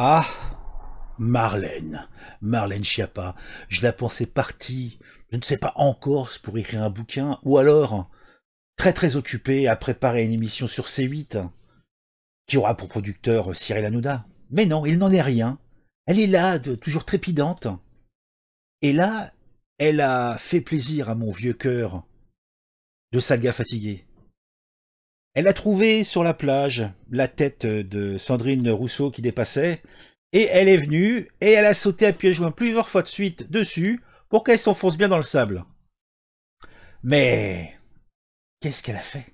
Ah Marlène, Marlène Schiappa, je la pensais partie, je ne sais pas encore pour écrire un bouquin, ou alors très très occupée à préparer une émission sur C8 qui aura pour producteur Cyril Anouda Mais non, il n'en est rien. Elle est là, toujours trépidante. Et là, elle a fait plaisir à mon vieux cœur de Salga fatigué. Elle a trouvé sur la plage la tête de Sandrine Rousseau qui dépassait, et elle est venue, et elle a sauté à pieds joints plusieurs fois de suite dessus pour qu'elle s'enfonce bien dans le sable. Mais qu'est-ce qu'elle a fait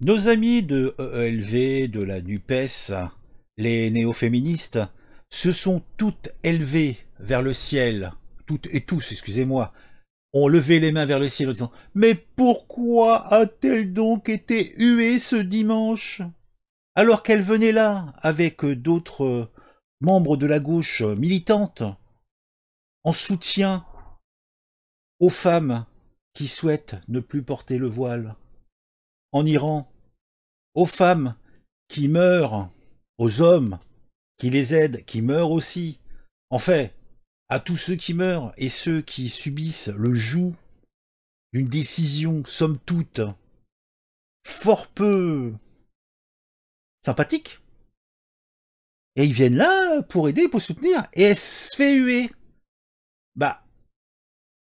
Nos amis de EELV, de la NUPES, les néo-féministes, se sont toutes élevées vers le ciel, toutes et tous, excusez-moi, ont levé les mains vers le ciel en disant « Mais pourquoi a-t-elle donc été huée ce dimanche ?» Alors qu'elle venait là, avec d'autres membres de la gauche militante, en soutien aux femmes qui souhaitent ne plus porter le voile. En Iran, aux femmes qui meurent, aux hommes qui les aident, qui meurent aussi. En fait, à tous ceux qui meurent et ceux qui subissent le joug d'une décision, somme toute, fort peu sympathique. Et ils viennent là pour aider, pour soutenir, et elle se fait huer. Bah,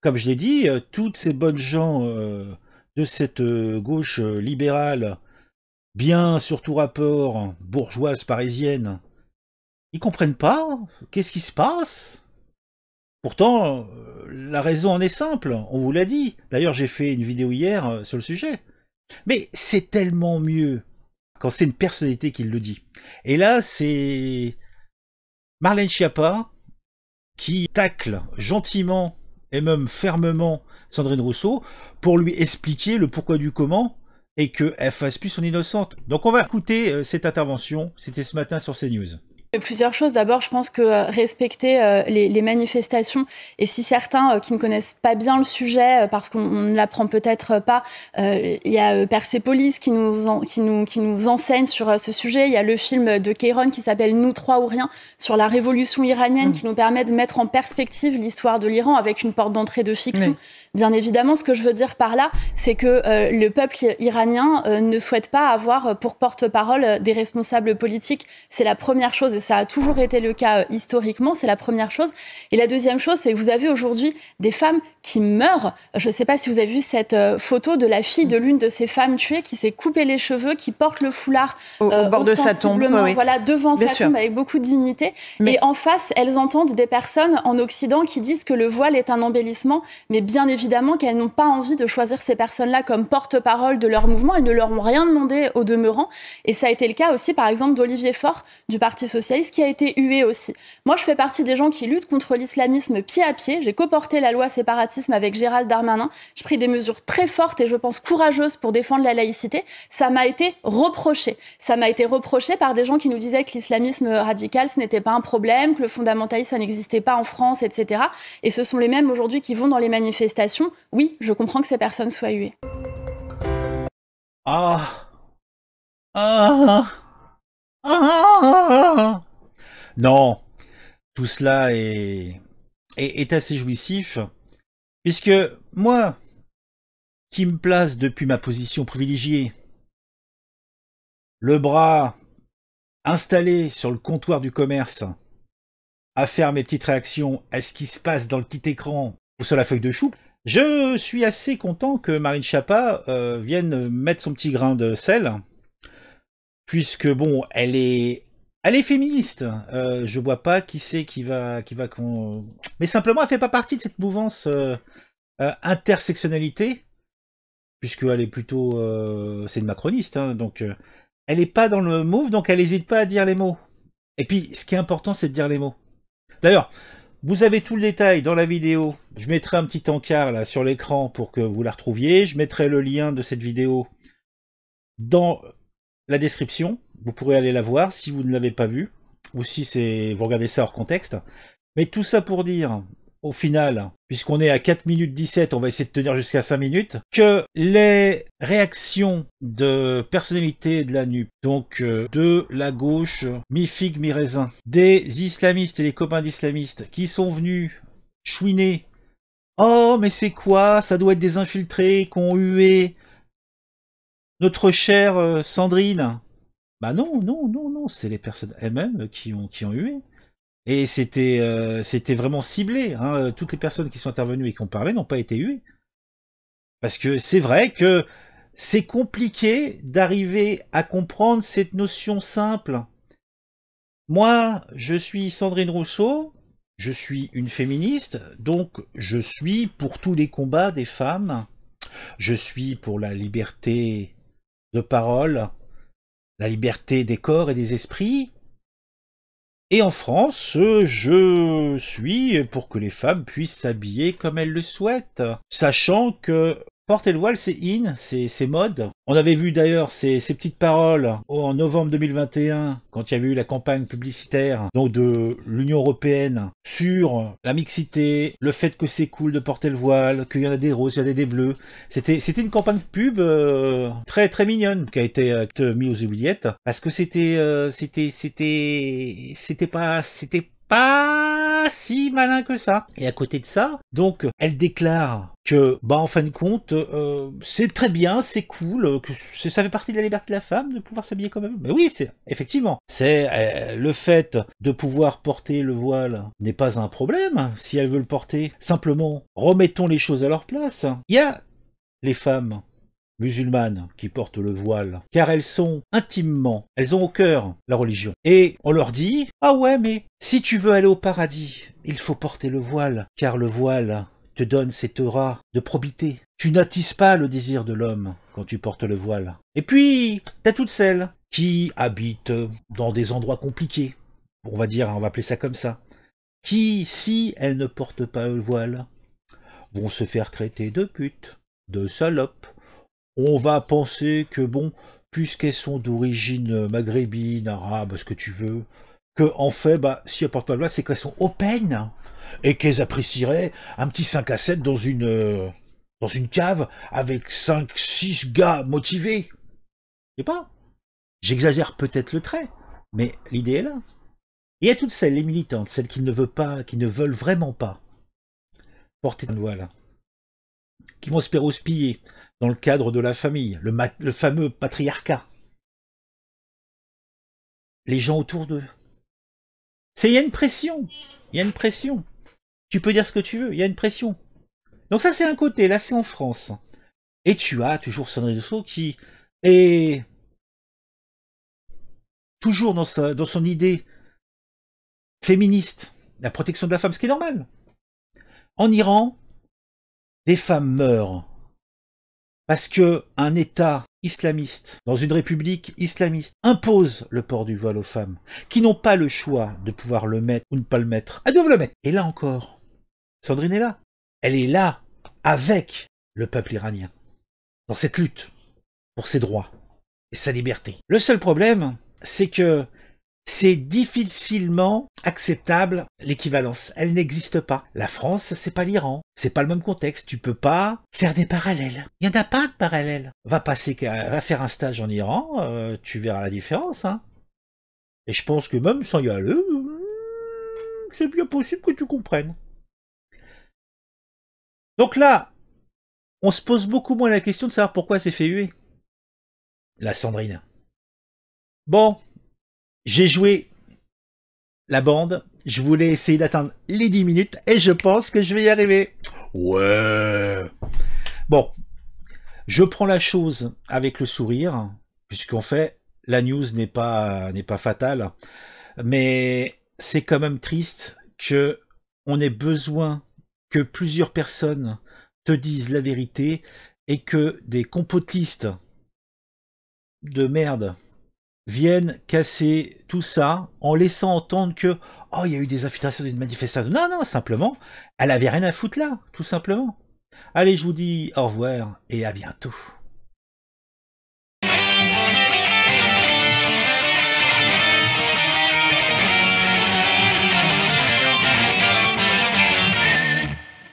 comme je l'ai dit, euh, toutes ces bonnes gens euh, de cette euh, gauche libérale, bien surtout rapport bourgeoise parisienne, ils comprennent pas. Qu'est-ce qui se passe Pourtant, euh, la raison en est simple. On vous l'a dit. D'ailleurs, j'ai fait une vidéo hier euh, sur le sujet. Mais c'est tellement mieux quand c'est une personnalité qui le dit. Et là, c'est Marlène Schiappa qui tacle gentiment et même fermement Sandrine Rousseau pour lui expliquer le pourquoi du comment et qu'elle fasse plus son innocente. Donc on va écouter euh, cette intervention, c'était ce matin sur CNews. Euh, plusieurs choses. D'abord, je pense que euh, respecter euh, les, manifestations, et si certains qui ne connaissent pas bien le sujet, parce qu'on ne l'apprend peut-être pas, il y a Persepolis qui nous, qui nous, enseigne sur ce sujet, il y a le film de Kéron qui s'appelle Nous trois ou rien, sur la révolution iranienne, mm. qui nous permet de mettre en perspective l'histoire de l'Iran avec une porte d'entrée de fiction. Bien évidemment, ce que je veux dire par là, c'est que le peuple iranien ne souhaite pas avoir pour porte-parole des responsables politiques. C'est la première chose ça a toujours été le cas euh, historiquement, c'est la première chose. Et la deuxième chose, c'est que vous avez aujourd'hui des femmes qui meurent. Je ne sais pas si vous avez vu cette euh, photo de la fille de l'une de ces femmes tuées qui s'est coupée les cheveux, qui porte le foulard au, euh, bord de sa tombe, voilà, devant sa tombe avec beaucoup de dignité. Mais... Et en face, elles entendent des personnes en Occident qui disent que le voile est un embellissement, mais bien évidemment qu'elles n'ont pas envie de choisir ces personnes-là comme porte-parole de leur mouvement. Elles ne leur ont rien demandé au demeurant. Et ça a été le cas aussi, par exemple, d'Olivier Faure du Parti socialiste qui a été hué aussi. Moi, je fais partie des gens qui luttent contre l'islamisme pied à pied. J'ai coporté la loi séparatisme avec Gérald Darmanin. J'ai pris des mesures très fortes et je pense courageuses pour défendre la laïcité. Ça m'a été reproché. Ça m'a été reproché par des gens qui nous disaient que l'islamisme radical, ce n'était pas un problème, que le fondamentalisme, ça n'existait pas en France, etc. Et ce sont les mêmes aujourd'hui qui vont dans les manifestations. Oui, je comprends que ces personnes soient huées. Ah. Ah. non, tout cela est, est, assez jouissif, puisque moi, qui me place depuis ma position privilégiée, le bras installé sur le comptoir du commerce, à faire mes petites réactions à ce qui se passe dans le petit écran ou sur la feuille de chou, je suis assez content que Marine Chapa euh, vienne mettre son petit grain de sel puisque bon, elle est, elle est féministe. Euh, je vois pas qui c'est qui va, qui va Mais simplement, elle fait pas partie de cette mouvance euh, euh, intersectionnalité, puisque elle est plutôt, c'est une macroniste, hein, donc elle est pas dans le move, donc elle hésite pas à dire les mots. Et puis, ce qui est important, c'est de dire les mots. D'ailleurs, vous avez tout le détail dans la vidéo. Je mettrai un petit encart là sur l'écran pour que vous la retrouviez. Je mettrai le lien de cette vidéo dans la description, vous pourrez aller la voir si vous ne l'avez pas vue, ou si c'est vous regardez ça hors contexte. Mais tout ça pour dire, au final, puisqu'on est à 4 minutes 17, on va essayer de tenir jusqu'à 5 minutes, que les réactions de personnalités de la NUP, donc euh, de la gauche, mi fig, mi-raisin, des islamistes et les copains d'islamistes qui sont venus chouiner « Oh, mais c'est quoi Ça doit être des infiltrés qui ont hué notre chère euh, Sandrine. Bah non, non, non, non, c'est les personnes elles-mêmes euh, qui ont, qui ont hué. Et c'était euh, c'était vraiment ciblé. Hein, toutes les personnes qui sont intervenues et qui ont parlé n'ont pas été huées. Parce que c'est vrai que c'est compliqué d'arriver à comprendre cette notion simple. Moi, je suis Sandrine Rousseau, je suis une féministe, donc je suis pour tous les combats des femmes, je suis pour la liberté de parole, la liberté des corps et des esprits. Et en France, je suis pour que les femmes puissent s'habiller comme elles le souhaitent, sachant que Porter le voile, c'est in, c'est mode. On avait vu d'ailleurs ces, petites paroles en novembre 2021, quand il y avait eu la campagne publicitaire donc de l'Union Européenne sur la mixité, le fait que c'est cool de porter le voile, qu'il y en a des roses, il y en a des bleus. C'était une campagne pub euh, très très mignonne qui a été euh, mise aux oubliettes, parce que c'était euh, c'était c'était c'était pas... c'était pas si malin que ça. Et à côté de ça, donc, elle déclare que, bah, en fin de compte, euh, c'est très bien, c'est cool, euh, que ça fait partie de la liberté de la femme de pouvoir s'habiller comme elle veut. Mais oui, c'est effectivement, c'est euh, le fait de pouvoir porter le voile n'est pas un problème si elle veut le porter. Simplement, remettons les choses à leur place. Il y a les femmes musulmanes qui portent le voile, car elles sont intimement, elles ont au cœur la religion. Et on leur dit, ah ouais, mais si tu veux aller au paradis, il faut porter le voile, car le voile te donne cette aura de probité. Tu n'attises pas le désir de l'homme quand tu portes le voile. Et puis, t'as toutes celles qui habitent dans des endroits compliqués, on va dire, on va appeler ça comme ça, qui, si elles ne portent pas le voile, vont se faire traiter de pute, de salopes, on va penser que, bon, puisqu'elles sont d'origine euh, maghrébine, arabe, ce que tu veux, que en fait, bah, si elles portent pas de voile, c'est qu'elles sont peine. et qu'elles apprécieraient un petit 5 à 7 dans une, euh, dans une cave avec 5, 6 gars motivés. Je sais pas. J'exagère peut-être le trait, mais l'idée est là. Et il y a toutes celles, les militantes, celles qui ne veulent pas, qui ne veulent vraiment pas porter de voile, qui vont se piller dans le cadre de la famille, le, fameux patriarcat. Les gens autour d'eux. C'est il y a une pression. Il y a une pression. Tu peux dire ce que tu veux, il y a une pression. Donc ça c'est un côté, là c'est en France. Et tu as toujours Sandrine Rousseau qui est toujours dans, dans son idée féministe, la protection de la femme, ce qui est normal. En Iran, des femmes meurent parce que un État islamiste, dans une république islamiste, impose le port du voile aux femmes, qui n'ont pas le choix de pouvoir le mettre ou ne pas le mettre. Elles doivent le mettre. Et là encore, Sandrine est là. Elle est là avec le peuple iranien, dans cette lutte pour ses droits et sa liberté. Le seul problème, c'est que c'est difficilement acceptable l'équivalence. Elle n'existe pas. La France, c'est pas l'Iran. C'est pas le même contexte. Tu peux pas faire des parallèles. Il y en a pas de parallèles. Va passer, va faire un stage en Iran, euh, tu verras la différence. Hein. Et je pense que même sans y aller, hmm, c'est bien possible que tu comprennes. Donc là, on se pose beaucoup moins la question de savoir pourquoi c'est fait huer. La Sandrine. Bon, j'ai joué la bande. Je voulais essayer d'atteindre les 10 minutes et je pense que je vais y arriver. Ouais. Bon, je prends la chose avec le sourire, puisqu'en fait, la news n'est pas n'est pas fatale, mais c'est quand même triste que on ait besoin que plusieurs personnes te disent la vérité et que des compotistes de merde viennent casser tout ça en laissant entendre que oh il y a eu des infiltrations d'une manifestation. Non non simplement elle avait rien à foutre là tout simplement. Allez je vous dis au revoir et à bientôt.